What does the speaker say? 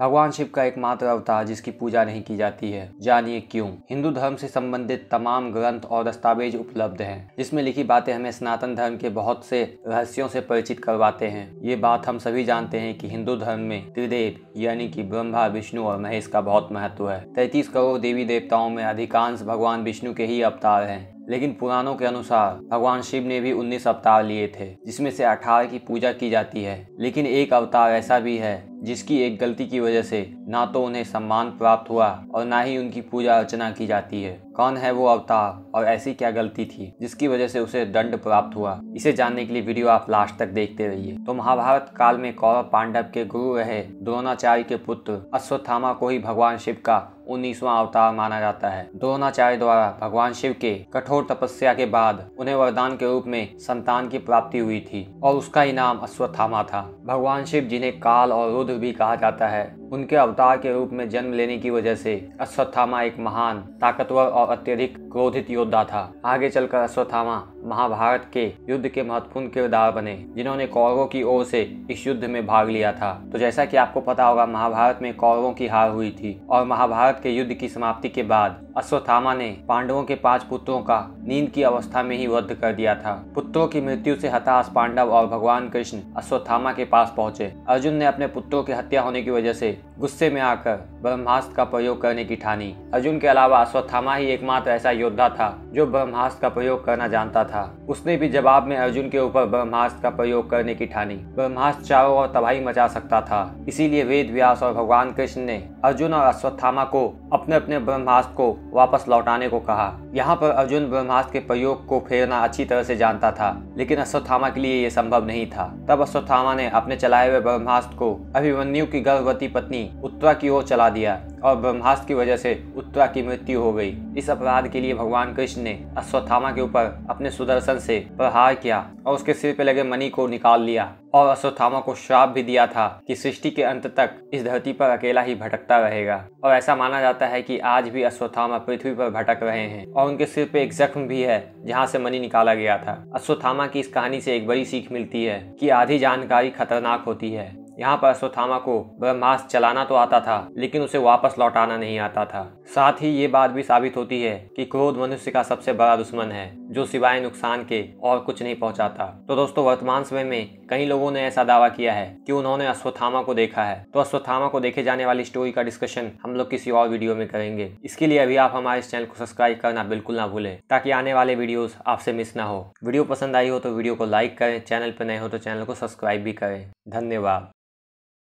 भगवान शिव का एकमात्र अवतार जिसकी पूजा नहीं की जाती है जानिए क्यों हिंदू धर्म से संबंधित तमाम ग्रंथ और दस्तावेज उपलब्ध हैं जिसमें लिखी बातें हमें सनातन धर्म के बहुत से रहस्यों से परिचित करवाते हैं ये बात हम सभी जानते हैं कि हिंदू धर्म में त्रिदेव यानी कि ब्रह्मा विष्णु और महेश का बहुत महत्व है तैतीस करोड़ देवी देवताओं में अधिकांश भगवान विष्णु के ही अवतार हैं लेकिन पुराणों के अनुसार भगवान शिव ने भी 19 अवतार लिए थे जिसमें से 18 की पूजा की जाती है लेकिन एक अवतार ऐसा भी है जिसकी एक गलती की वजह से ना तो उन्हें सम्मान प्राप्त हुआ और ना ही उनकी पूजा अर्चना की जाती है कौन है वो अवतार और ऐसी क्या गलती थी जिसकी वजह से उसे दंड प्राप्त हुआ इसे जानने के लिए वीडियो आप लास्ट तक देखते रहिए तो महाभारत काल में कौरव पांडव के गुरु रहे द्रोणाचार्य के पुत्र अश्वत्थामा को ही भगवान शिव का उन्नीसवा अवतार माना जाता है द्रोणाचार्य द्वारा भगवान शिव के कठोर तपस्या के बाद उन्हें वरदान के रूप में संतान की प्राप्ति हुई थी और उसका इनाम अश्वत्थामा था भगवान शिव जिन्हें काल और भी कहा जाता है उनके अवतार के रूप में जन्म लेने की वजह से अश्वत्थामा एक महान ताकतवर और अत्यधिक क्रोधित योद्धा था आगे चलकर अश्वत्थामा महाभारत के युद्ध के महत्वपूर्ण किरदार बने जिन्होंने कौरवों की ओर से इस युद्ध में भाग लिया था तो जैसा कि आपको पता होगा महाभारत में कौरवों की हार हुई थी और महाभारत के युद्ध की समाप्ति के बाद अश्वत्थामा ने पांडवों के पांच पुत्रों का नींद की अवस्था में ही वध कर दिया था पुत्रों की मृत्यु से हताश पांडव और भगवान कृष्ण अश्वत्थामा के पास पहुंचे अर्जुन ने अपने पुत्रों की हत्या होने की वजह से गुस्से में आकर ब्रह्मास्त्र का प्रयोग करने की ठानी अर्जुन के अलावा अश्वत्थामा ही एकमात्र ऐसा योद्धा था जो ब्रह्मास्त्र का प्रयोग करना जानता था उसने भी जवाब में अर्जुन के ऊपर ब्रह्मास्त्र का प्रयोग करने की ठानी ब्रह्मास्त्र चारों और तबाही मचा सकता था इसीलिए वेद व्यास और भगवान कृष्ण ने अर्जुन और अश्वत्थामा को अपने अपने ब्रह्मास्त्र को वापस लौटाने को कहा यहाँ पर अर्जुन ब्रह्मास्त्र के प्रयोग को फेरना अच्छी तरह से जानता था लेकिन अश्वत्थामा के लिए यह संभव नहीं था तब अश्वत्थामा ने अपने चलाए हुए ब्रह्मास्त्र को अभिमन्यु की गर्भवती पत्नी पत्नी उत्तरा की ओर चला दिया और ब्रह्मास्त्र की वजह से उत्तरा की मृत्यु हो गई इस अपराध के लिए भगवान कृष्ण ने अश्वत्थामा के ऊपर अपने सुदर्शन से प्रहार किया और उसके सिर पे लगे मणि को निकाल लिया और अश्वत्थामा को श्राप भी दिया था कि सृष्टि के अंत तक इस धरती पर अकेला ही भटकता रहेगा और ऐसा माना जाता है कि आज भी अश्वत्थामा पृथ्वी पर भटक रहे हैं और उनके सिर पे एक जख्म भी है जहाँ से मनी निकाला गया था अश्वत्थामा की इस कहानी से एक बड़ी सीख मिलती है कि आधी जानकारी खतरनाक होती है यहाँ पर अश्वत्थामा को वह मास्क चलाना तो आता था लेकिन उसे वापस लौटाना नहीं आता था साथ ही ये बात भी साबित होती है कि क्रोध मनुष्य का सबसे बड़ा दुश्मन है जो सिवाय नुकसान के और कुछ नहीं पहुंचाता तो दोस्तों वर्तमान समय में कई लोगों ने ऐसा दावा किया है कि उन्होंने अश्वत्थामा को देखा है तो अश्वत्थामा को देखे जाने वाली स्टोरी का डिस्कशन हम लोग किसी और वीडियो में करेंगे इसके लिए अभी आप हमारे इस चैनल को सब्सक्राइब करना बिल्कुल ना भूलें ताकि आने वाले वीडियोस आपसे मिस ना हो वीडियो पसंद आई हो तो वीडियो को लाइक करें चैनल पर नए हो तो चैनल को सब्सक्राइब भी करें धन्यवाद